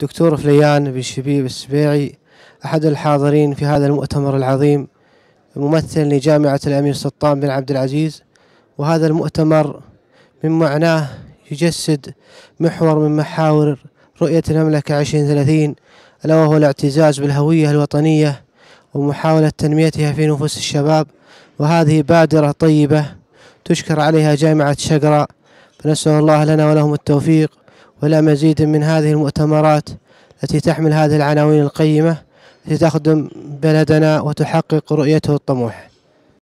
دكتور فليان بن شبيب السبيعي أحد الحاضرين في هذا المؤتمر العظيم ممثل لجامعة الأمير سلطان بن عبد العزيز وهذا المؤتمر من معناه يجسد محور من محاور رؤية المملكة 2030 ألا وهو الاعتزاز بالهوية الوطنية ومحاولة تنميتها في نفوس الشباب وهذه بادرة طيبة تشكر عليها جامعة شقراء فنسأل الله لنا ولهم التوفيق ولا مزيد من هذه المؤتمرات التي تحمل هذه العناوين القيمة لتخدم بلدنا وتحقق رؤيته الطموح